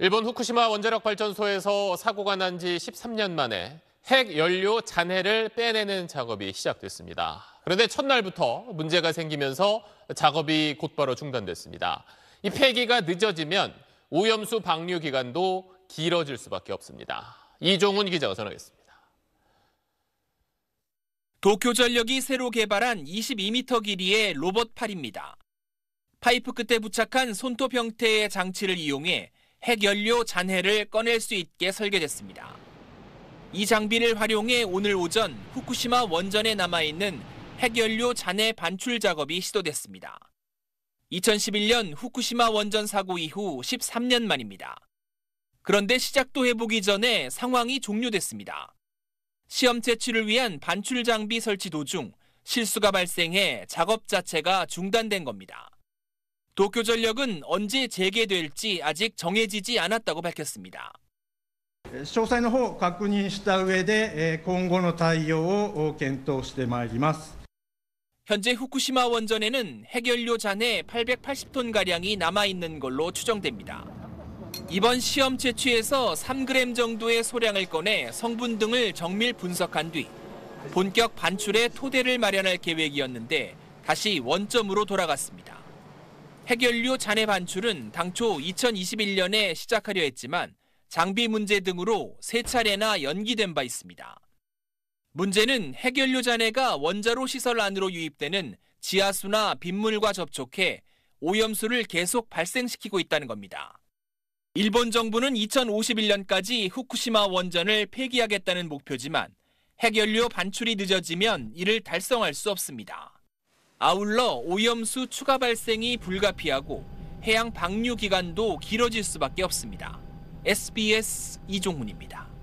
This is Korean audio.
일본 후쿠시마 원자력 발전소에서 사고가 난 지 13년 만에 핵 연료 잔해를 빼내는 작업이 시작됐습니다. 그런데 첫날부터 문제가 생기면서 작업이 곧바로 중단됐습니다. 이 폐기가 늦어지면 오염수 방류 기간도 길어질 수밖에 없습니다. 이종훈 기자가 전하겠습니다. 도쿄전력이 새로 개발한 22m 길이의 로봇 팔입니다. 파이프 끝에 부착한 손톱 형태의 장치를 이용해 핵연료 잔해를 꺼낼 수 있게 설계됐습니다. 이 장비를 활용해 오늘 오전 후쿠시마 원전에 남아있는 핵연료 잔해 반출 작업이 시도됐습니다. 2011년 후쿠시마 원전 사고 이후 13년 만입니다. 그런데 시작도 해보기 전에 상황이 종료됐습니다. 시험 채취를 위한 반출 장비 설치 도중 실수가 발생해 작업 자체가 중단된 겁니다. 도쿄전력은 언제 재개될지 아직 정해지지 않았다고 밝혔습니다. 詳細の方確認上で今後の対応を検討してまいります 현재 후쿠시마 원전에는 핵연료 잔해 880톤 가량이 남아 있는 걸로 추정됩니다. 이번 시험 채취에서 3g 정도의 소량을 꺼내 성분 등을 정밀 분석한 뒤 본격 반출의 토대를 마련할 계획이었는데 다시 원점으로 돌아갔습니다. 핵연료 잔해 반출은 당초 2021년에 시작하려 했지만 장비 문제 등으로 세 차례나 연기된 바 있습니다. 문제는 핵연료 잔해가 원자로 시설 안으로 유입되는 지하수나 빗물과 접촉해 오염수를 계속 발생시키고 있다는 겁니다. 일본 정부는 2051년까지 후쿠시마 원전을 폐기하겠다는 목표지만 핵연료 반출이 늦어지면 이를 달성할 수 없습니다. 아울러 오염수 추가 발생이 불가피하고 해양 방류 기간도 길어질 수밖에 없습니다. SBS 이종훈입니다.